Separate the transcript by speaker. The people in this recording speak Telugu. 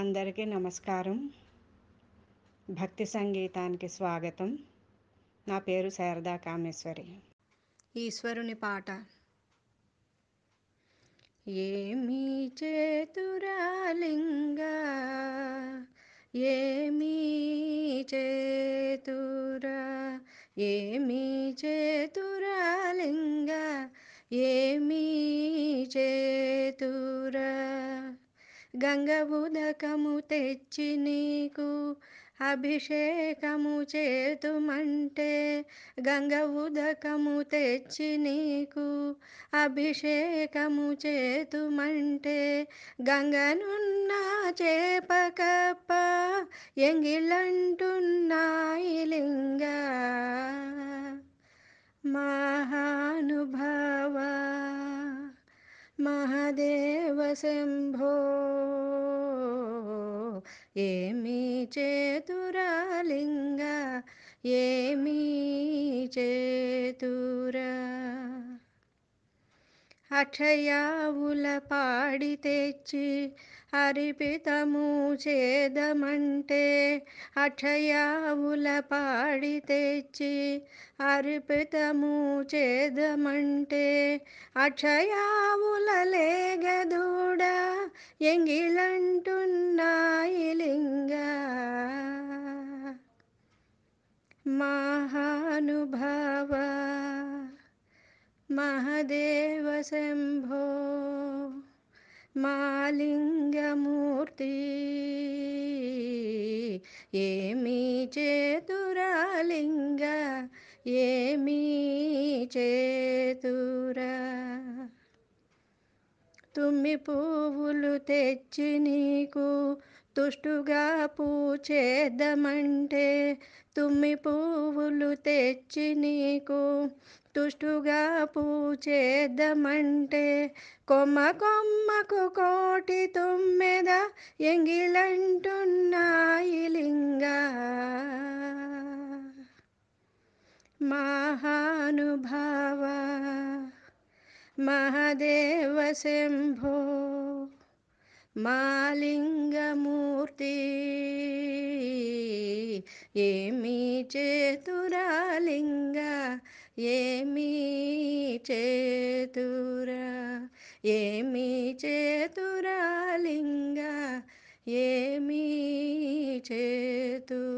Speaker 1: అందరికీ నమస్కారం భక్తి సంగీతానికి స్వాగతం నా పేరు శారదా కామేశ్వరి ఈశ్వరుని పాట ఏమి చేతురాలింగా ఏమి చేతురా ఏమీ చేతురాలింగా ఏమి చే గంగబుధకము తెచ్చి నీకు అభిషేకము చేతుమంటే గంగవుదకము తెచ్చి నీకు అభిషేకము చేతుమంటే గంగనున్న చేపకప్ప ఎంగిలంటున్నాయి లింగ మహానుభా మహాదేవ శంభో ఏమి చేతురాలింగ ఏమి చే అక్షయావుల పాడి తెచ్చి అరిపితము చేదమంటే అక్షయావుల పాడి తెచ్చి అరిపితము చేదమంటే అక్షయావుల లేగదూడ ఎంగిలంటున్నాయి లింగ మహానుభావా మహదేవ శంభో మాలింగమూర్తి ఏమీ చేతురాలింగ ఏమీ చేతు తుమ్మి పువ్వులు తెచ్చి నీకు తుష్టుగా పూచేద్దామంటే తుమ్మి పువ్వులు తెచ్చి నీకు తుష్టుగా పూచేద్దామంటే కొమ్మ కొమ్మకు కోటి తుమ్మెద ఎంగిలంటున్నాయి లింగ మహానుభా మహదేవ శంభో మాలింగమూర్తి ఏమీ చేతురాలింగ ఏమీ చేతురా ఏమీ చేతురాలింగ ఏమీ చేతు